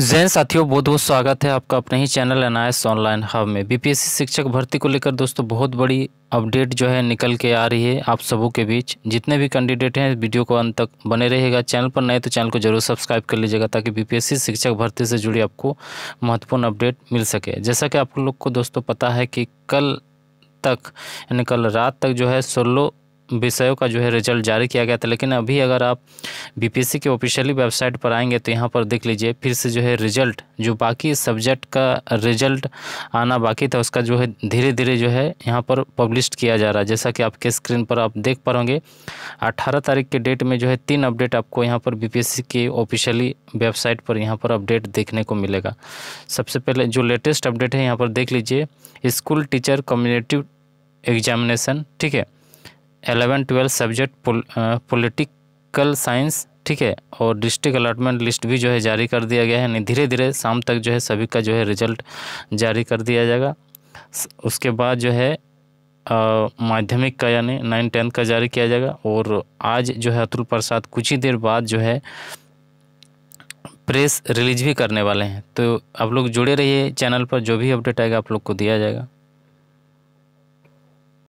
जैन साथियों बहुत बहुत स्वागत है आपका अपने ही चैनल एनआईएस ऑनलाइन हब में बीपीएससी शिक्षक भर्ती को लेकर दोस्तों बहुत बड़ी अपडेट जो है निकल के आ रही है आप सबों के बीच जितने भी कैंडिडेट हैं वीडियो को अंत तक बने रहेगा चैनल पर नए तो चैनल को जरूर सब्सक्राइब कर लीजिएगा ताकि बीपीएससी शिक्षक भर्ती से जुड़ी आपको महत्वपूर्ण अपडेट मिल सके जैसा कि आप लोग को दोस्तों पता है कि कल तक यानी कल रात तक जो है सोलो विषयों का जो है रिजल्ट जारी किया गया था लेकिन अभी अगर आप बीपीएससी के ऑफिशियली वेबसाइट पर आएंगे तो यहाँ पर देख लीजिए फिर से जो है रिजल्ट जो बाकी सब्जेक्ट का रिजल्ट आना बाकी था उसका जो है धीरे धीरे जो है यहाँ पर पब्लिश किया जा रहा है जैसा कि आपके स्क्रीन पर आप देख पा होंगे तारीख के डेट में जो है तीन अपडेट आपको यहाँ पर बी के ऑफिशियली वेबसाइट पर यहाँ पर अपडेट देखने को मिलेगा सबसे पहले जो लेटेस्ट अपडेट है यहाँ पर देख लीजिए स्कूल टीचर कम्युनिटी एग्जामिनेशन ठीक है eleven twelfth subject political science ठीक है और डिस्ट्रिक्ट अलॉटमेंट लिस्ट भी जो है जारी कर दिया गया है यानी धीरे धीरे शाम तक जो है सभी का जो है रिजल्ट जारी कर दिया जाएगा उसके बाद जो है माध्यमिक का यानी नाइन टेंथ का जारी किया जाएगा और आज जो है अतुल प्रसाद कुछ ही देर बाद जो है प्रेस रिलीज भी करने वाले हैं तो आप लोग जुड़े रहिए चैनल पर जो भी अपडेट आएगा आप लोग को दिया जाएगा